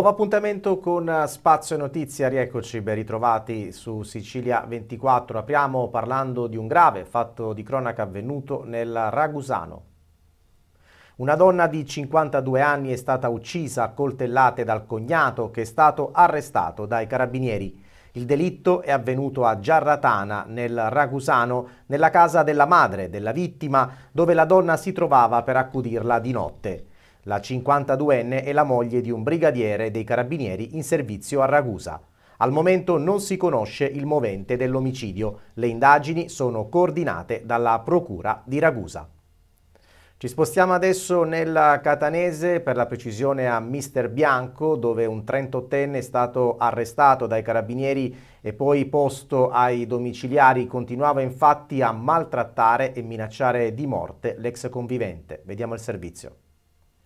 Nuovo appuntamento con eh, Spazio e Notizia, rieccoci, ben ritrovati su Sicilia 24. Apriamo parlando di un grave fatto di cronaca avvenuto nel Ragusano. Una donna di 52 anni è stata uccisa a coltellate dal cognato che è stato arrestato dai carabinieri. Il delitto è avvenuto a Giarratana, nel Ragusano, nella casa della madre della vittima, dove la donna si trovava per accudirla di notte la 52enne è la moglie di un brigadiere dei carabinieri in servizio a Ragusa. Al momento non si conosce il movente dell'omicidio, le indagini sono coordinate dalla Procura di Ragusa. Ci spostiamo adesso nella Catanese, per la precisione a Mister Bianco, dove un 38enne è stato arrestato dai carabinieri e poi posto ai domiciliari. Continuava infatti a maltrattare e minacciare di morte l'ex convivente. Vediamo il servizio.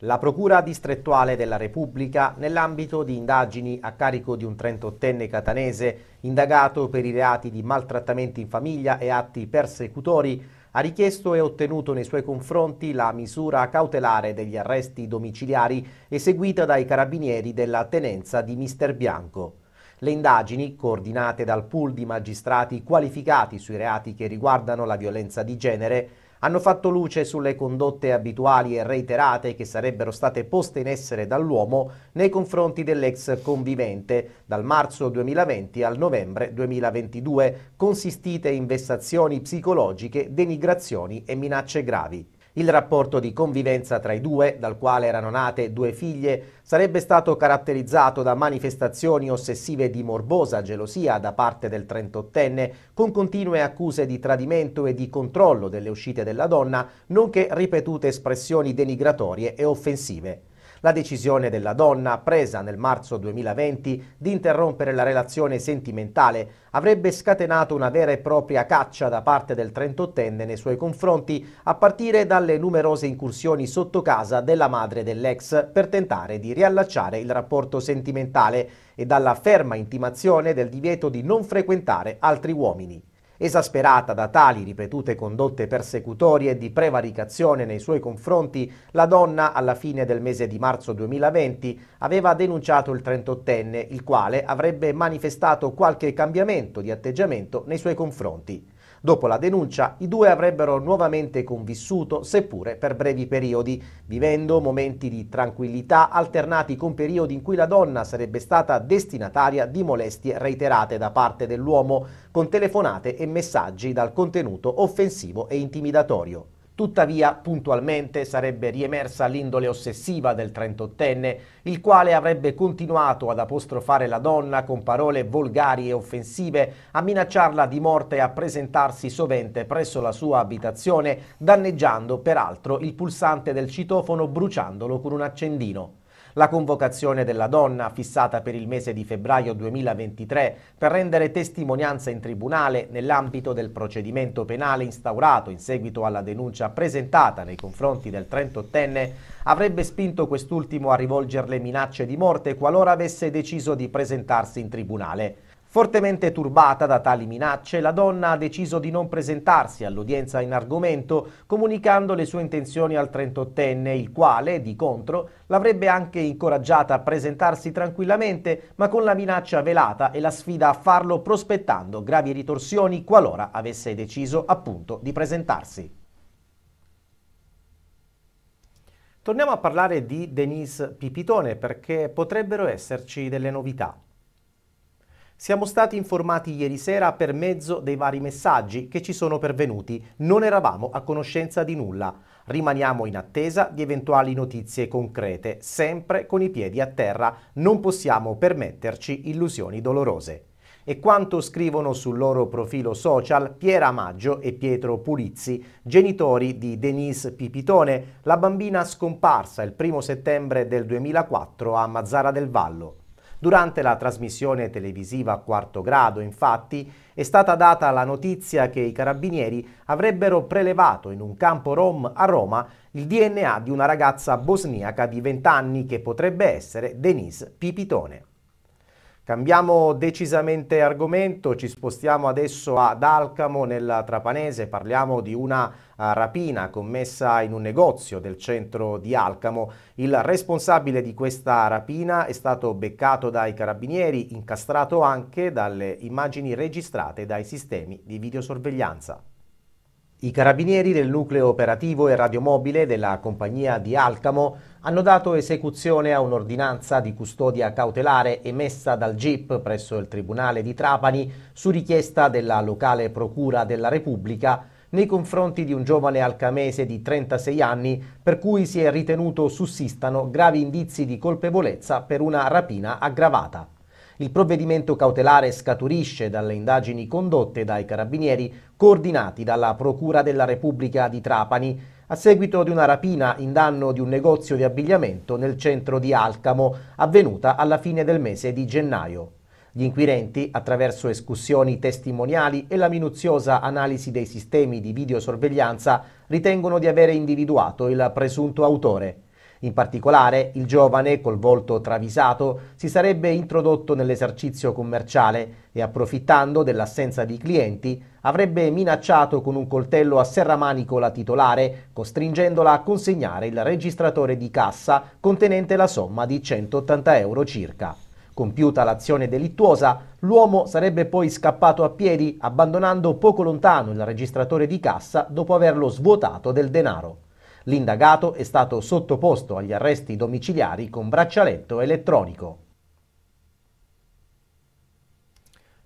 La Procura distrettuale della Repubblica, nell'ambito di indagini a carico di un 38enne catanese indagato per i reati di maltrattamenti in famiglia e atti persecutori, ha richiesto e ottenuto nei suoi confronti la misura cautelare degli arresti domiciliari eseguita dai carabinieri della tenenza di Mister Bianco. Le indagini, coordinate dal pool di magistrati qualificati sui reati che riguardano la violenza di genere, hanno fatto luce sulle condotte abituali e reiterate che sarebbero state poste in essere dall'uomo nei confronti dell'ex convivente dal marzo 2020 al novembre 2022, consistite in vessazioni psicologiche, denigrazioni e minacce gravi. Il rapporto di convivenza tra i due, dal quale erano nate due figlie, sarebbe stato caratterizzato da manifestazioni ossessive di morbosa gelosia da parte del 38enne, con continue accuse di tradimento e di controllo delle uscite della donna, nonché ripetute espressioni denigratorie e offensive la decisione della donna, presa nel marzo 2020, di interrompere la relazione sentimentale avrebbe scatenato una vera e propria caccia da parte del 38enne nei suoi confronti, a partire dalle numerose incursioni sotto casa della madre dell'ex per tentare di riallacciare il rapporto sentimentale e dalla ferma intimazione del divieto di non frequentare altri uomini. Esasperata da tali ripetute condotte persecutorie e di prevaricazione nei suoi confronti, la donna, alla fine del mese di marzo 2020, aveva denunciato il 38enne, il quale avrebbe manifestato qualche cambiamento di atteggiamento nei suoi confronti. Dopo la denuncia, i due avrebbero nuovamente convissuto, seppure per brevi periodi, vivendo momenti di tranquillità alternati con periodi in cui la donna sarebbe stata destinataria di molestie reiterate da parte dell'uomo, con telefonate e messaggi dal contenuto offensivo e intimidatorio. Tuttavia, puntualmente sarebbe riemersa l'indole ossessiva del trentottenne, il quale avrebbe continuato ad apostrofare la donna con parole volgari e offensive, a minacciarla di morte e a presentarsi sovente presso la sua abitazione, danneggiando peraltro il pulsante del citofono bruciandolo con un accendino la convocazione della donna fissata per il mese di febbraio 2023 per rendere testimonianza in tribunale nell'ambito del procedimento penale instaurato in seguito alla denuncia presentata nei confronti del 38enne avrebbe spinto quest'ultimo a rivolgerle minacce di morte qualora avesse deciso di presentarsi in tribunale. Fortemente turbata da tali minacce, la donna ha deciso di non presentarsi all'udienza in argomento, comunicando le sue intenzioni al 38enne, il quale, di contro, l'avrebbe anche incoraggiata a presentarsi tranquillamente, ma con la minaccia velata e la sfida a farlo prospettando gravi ritorsioni qualora avesse deciso appunto di presentarsi. Torniamo a parlare di Denise Pipitone perché potrebbero esserci delle novità. Siamo stati informati ieri sera per mezzo dei vari messaggi che ci sono pervenuti. Non eravamo a conoscenza di nulla. Rimaniamo in attesa di eventuali notizie concrete, sempre con i piedi a terra. Non possiamo permetterci illusioni dolorose. E quanto scrivono sul loro profilo social Piera Maggio e Pietro Pulizzi, genitori di Denise Pipitone, la bambina scomparsa il 1 settembre del 2004 a Mazzara del Vallo. Durante la trasmissione televisiva a quarto grado, infatti, è stata data la notizia che i carabinieri avrebbero prelevato in un campo rom a Roma il DNA di una ragazza bosniaca di 20 anni che potrebbe essere Denise Pipitone. Cambiamo decisamente argomento, ci spostiamo adesso ad Alcamo nel Trapanese, parliamo di una eh, rapina commessa in un negozio del centro di Alcamo. Il responsabile di questa rapina è stato beccato dai carabinieri, incastrato anche dalle immagini registrate dai sistemi di videosorveglianza. I carabinieri del nucleo operativo e radiomobile della compagnia di Alcamo hanno dato esecuzione a un'ordinanza di custodia cautelare emessa dal GIP presso il Tribunale di Trapani su richiesta della locale Procura della Repubblica nei confronti di un giovane alcamese di 36 anni per cui si è ritenuto sussistano gravi indizi di colpevolezza per una rapina aggravata. Il provvedimento cautelare scaturisce dalle indagini condotte dai carabinieri coordinati dalla Procura della Repubblica di Trapani a seguito di una rapina in danno di un negozio di abbigliamento nel centro di Alcamo avvenuta alla fine del mese di gennaio. Gli inquirenti, attraverso escussioni testimoniali e la minuziosa analisi dei sistemi di videosorveglianza, ritengono di avere individuato il presunto autore. In particolare, il giovane, col volto travisato, si sarebbe introdotto nell'esercizio commerciale e, approfittando dell'assenza di clienti, avrebbe minacciato con un coltello a serramanico la titolare, costringendola a consegnare il registratore di cassa contenente la somma di 180 euro circa. Compiuta l'azione delittuosa, l'uomo sarebbe poi scappato a piedi abbandonando poco lontano il registratore di cassa dopo averlo svuotato del denaro. L'indagato è stato sottoposto agli arresti domiciliari con braccialetto elettronico.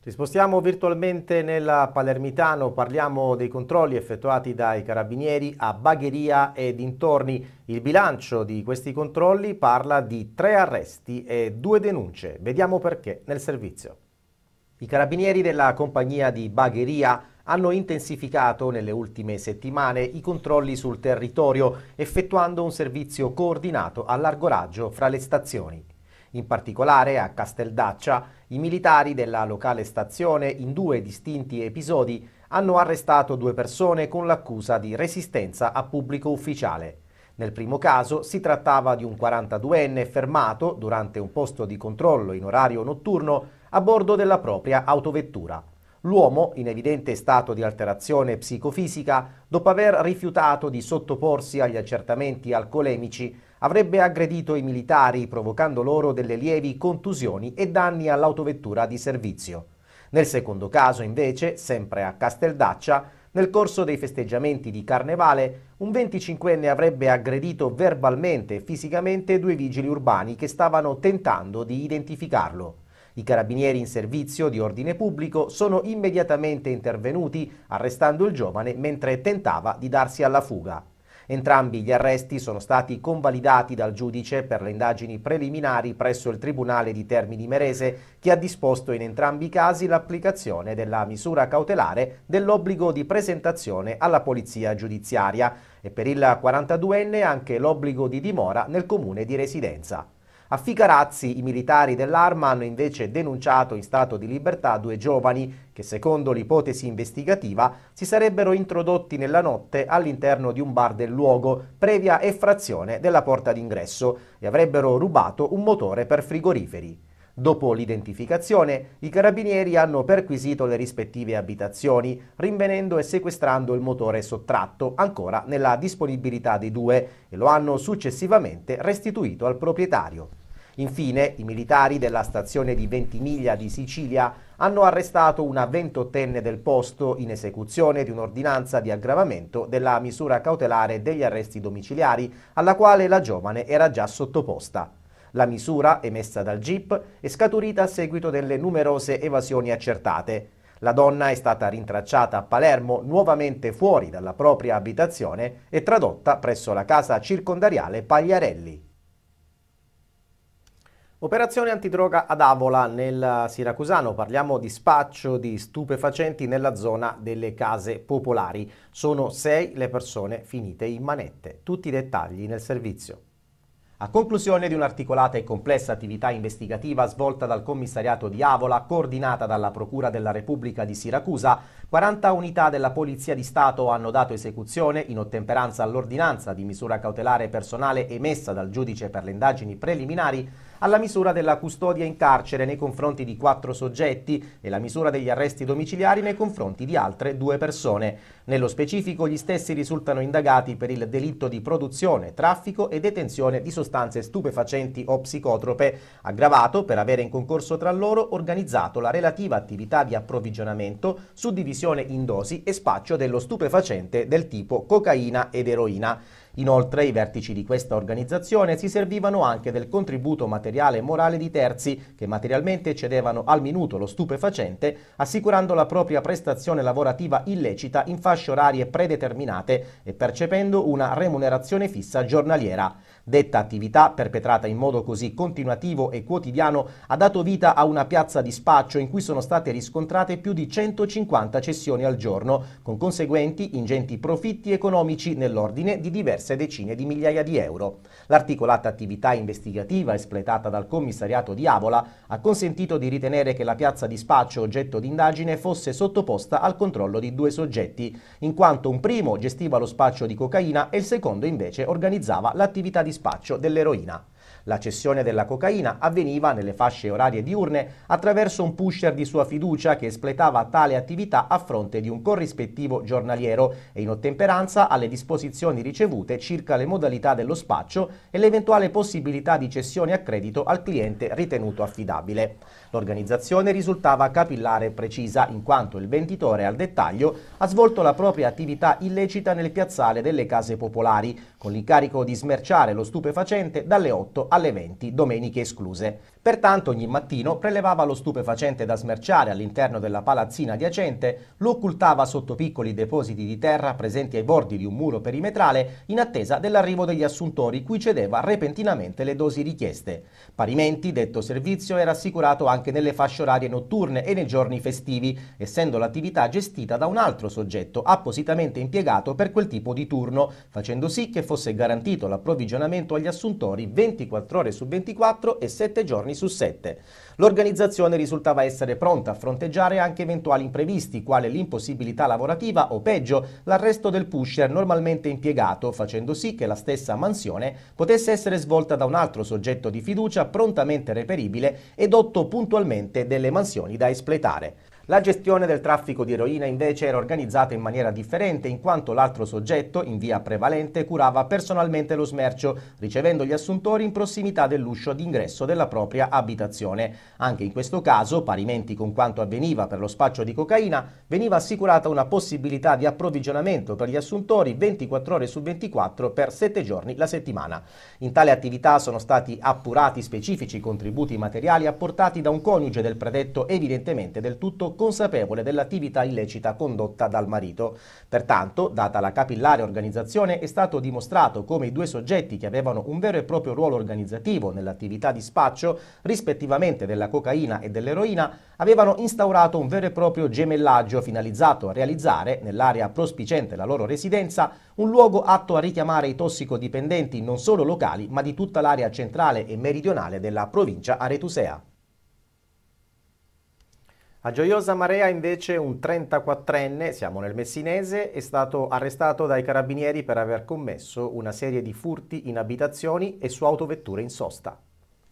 Ci spostiamo virtualmente nella Palermitano, parliamo dei controlli effettuati dai carabinieri a Bagheria e dintorni. Il bilancio di questi controlli parla di tre arresti e due denunce. Vediamo perché nel servizio. I carabinieri della compagnia di Bagheria hanno intensificato nelle ultime settimane i controlli sul territorio, effettuando un servizio coordinato a largo raggio fra le stazioni. In particolare a Casteldaccia, i militari della locale stazione, in due distinti episodi, hanno arrestato due persone con l'accusa di resistenza a pubblico ufficiale. Nel primo caso si trattava di un 42enne fermato durante un posto di controllo in orario notturno a bordo della propria autovettura. L'uomo, in evidente stato di alterazione psicofisica, dopo aver rifiutato di sottoporsi agli accertamenti alcolemici, avrebbe aggredito i militari provocando loro delle lievi contusioni e danni all'autovettura di servizio. Nel secondo caso, invece, sempre a Casteldaccia, nel corso dei festeggiamenti di Carnevale, un 25enne avrebbe aggredito verbalmente e fisicamente due vigili urbani che stavano tentando di identificarlo. I carabinieri in servizio di ordine pubblico sono immediatamente intervenuti arrestando il giovane mentre tentava di darsi alla fuga. Entrambi gli arresti sono stati convalidati dal giudice per le indagini preliminari presso il Tribunale di Termini Merese, che ha disposto in entrambi i casi l'applicazione della misura cautelare dell'obbligo di presentazione alla polizia giudiziaria e per il 42enne anche l'obbligo di dimora nel comune di residenza. A Ficarazzi i militari dell'arma hanno invece denunciato in stato di libertà due giovani che secondo l'ipotesi investigativa si sarebbero introdotti nella notte all'interno di un bar del luogo, previa effrazione della porta d'ingresso, e avrebbero rubato un motore per frigoriferi. Dopo l'identificazione, i carabinieri hanno perquisito le rispettive abitazioni, rinvenendo e sequestrando il motore sottratto ancora nella disponibilità dei due e lo hanno successivamente restituito al proprietario. Infine, i militari della stazione di Ventimiglia di Sicilia hanno arrestato una ventottenne del posto in esecuzione di un'ordinanza di aggravamento della misura cautelare degli arresti domiciliari alla quale la giovane era già sottoposta. La misura, emessa dal GIP, è scaturita a seguito delle numerose evasioni accertate. La donna è stata rintracciata a Palermo nuovamente fuori dalla propria abitazione e tradotta presso la casa circondariale Pagliarelli. Operazione antidroga ad Avola nel Siracusano, parliamo di spaccio di stupefacenti nella zona delle case popolari. Sono sei le persone finite in manette, tutti i dettagli nel servizio. A conclusione di un'articolata e complessa attività investigativa svolta dal commissariato di Avola, coordinata dalla Procura della Repubblica di Siracusa, 40 unità della Polizia di Stato hanno dato esecuzione, in ottemperanza all'ordinanza di misura cautelare personale emessa dal giudice per le indagini preliminari, alla misura della custodia in carcere nei confronti di quattro soggetti e la misura degli arresti domiciliari nei confronti di altre due persone. Nello specifico gli stessi risultano indagati per il delitto di produzione, traffico e detenzione di sostanze sostanze stupefacenti o psicotrope, aggravato per avere in concorso tra loro organizzato la relativa attività di approvvigionamento, suddivisione in dosi e spaccio dello stupefacente del tipo cocaina ed eroina. Inoltre i vertici di questa organizzazione si servivano anche del contributo materiale e morale di terzi che materialmente cedevano al minuto lo stupefacente, assicurando la propria prestazione lavorativa illecita in fasce orarie predeterminate e percependo una remunerazione fissa giornaliera. Detta attività, perpetrata in modo così continuativo e quotidiano, ha dato vita a una piazza di spaccio in cui sono state riscontrate più di 150 cessioni al giorno, con conseguenti ingenti profitti economici nell'ordine di diverse decine di migliaia di euro. L'articolata attività investigativa espletata dal commissariato di Avola ha consentito di ritenere che la piazza di spaccio oggetto di indagine fosse sottoposta al controllo di due soggetti, in quanto un primo gestiva lo spaccio di cocaina e il secondo invece organizzava l'attività di spaccio spaccio dell'eroina. La cessione della cocaina avveniva nelle fasce orarie diurne attraverso un pusher di sua fiducia che espletava tale attività a fronte di un corrispettivo giornaliero e in ottemperanza alle disposizioni ricevute circa le modalità dello spaccio e l'eventuale possibilità di cessione a credito al cliente ritenuto affidabile. L'organizzazione risultava capillare e precisa in quanto il venditore al dettaglio ha svolto la propria attività illecita nel piazzale delle case popolari con l'incarico di smerciare lo stupefacente dalle 8 alle 20, domeniche escluse. Pertanto ogni mattino prelevava lo stupefacente da smerciare all'interno della palazzina adiacente, lo occultava sotto piccoli depositi di terra presenti ai bordi di un muro perimetrale in attesa dell'arrivo degli assuntori cui cedeva repentinamente le dosi richieste. Parimenti, detto servizio era assicurato anche nelle fasce orarie notturne e nei giorni festivi, essendo l'attività gestita da un altro soggetto appositamente impiegato per quel tipo di turno, facendo sì che fosse garantito l'approvvigionamento agli assuntori 24 24 ore su 24 e 7 giorni su 7. L'organizzazione risultava essere pronta a fronteggiare anche eventuali imprevisti, quale l'impossibilità lavorativa o peggio l'arresto del pusher normalmente impiegato, facendo sì che la stessa mansione potesse essere svolta da un altro soggetto di fiducia prontamente reperibile e dotto puntualmente delle mansioni da espletare. La gestione del traffico di eroina invece era organizzata in maniera differente in quanto l'altro soggetto, in via prevalente, curava personalmente lo smercio, ricevendo gli assuntori in prossimità dell'uscio d'ingresso della propria abitazione. Anche in questo caso, parimenti con quanto avveniva per lo spaccio di cocaina, veniva assicurata una possibilità di approvvigionamento per gli assuntori 24 ore su 24 per 7 giorni la settimana. In tale attività sono stati appurati specifici contributi materiali apportati da un coniuge del predetto evidentemente del tutto consapevole dell'attività illecita condotta dal marito. Pertanto, data la capillare organizzazione, è stato dimostrato come i due soggetti che avevano un vero e proprio ruolo organizzativo nell'attività di spaccio, rispettivamente della cocaina e dell'eroina, avevano instaurato un vero e proprio gemellaggio finalizzato a realizzare, nell'area prospicente la loro residenza, un luogo atto a richiamare i tossicodipendenti non solo locali ma di tutta l'area centrale e meridionale della provincia aretusea. A Gioiosa Marea invece un 34enne, siamo nel Messinese, è stato arrestato dai carabinieri per aver commesso una serie di furti in abitazioni e su autovetture in sosta.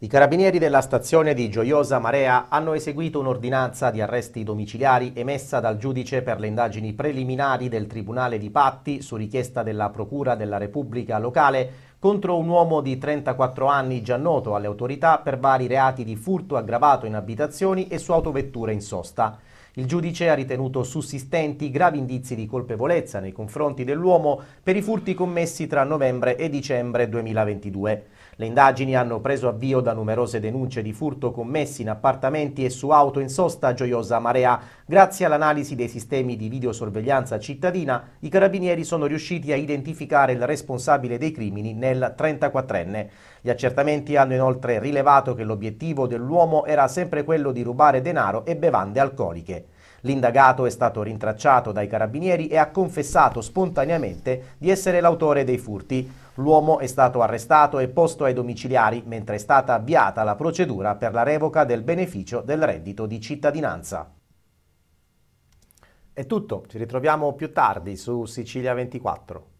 I carabinieri della stazione di Gioiosa Marea hanno eseguito un'ordinanza di arresti domiciliari emessa dal giudice per le indagini preliminari del Tribunale di Patti su richiesta della Procura della Repubblica locale contro un uomo di 34 anni già noto alle autorità per vari reati di furto aggravato in abitazioni e su autovetture in sosta. Il giudice ha ritenuto sussistenti gravi indizi di colpevolezza nei confronti dell'uomo per i furti commessi tra novembre e dicembre 2022. Le indagini hanno preso avvio da numerose denunce di furto commessi in appartamenti e su auto in sosta Gioiosa Marea. Grazie all'analisi dei sistemi di videosorveglianza cittadina, i carabinieri sono riusciti a identificare il responsabile dei crimini nel 34enne. Gli accertamenti hanno inoltre rilevato che l'obiettivo dell'uomo era sempre quello di rubare denaro e bevande alcoliche. L'indagato è stato rintracciato dai carabinieri e ha confessato spontaneamente di essere l'autore dei furti. L'uomo è stato arrestato e posto ai domiciliari mentre è stata avviata la procedura per la revoca del beneficio del reddito di cittadinanza. È tutto, ci ritroviamo più tardi su Sicilia 24.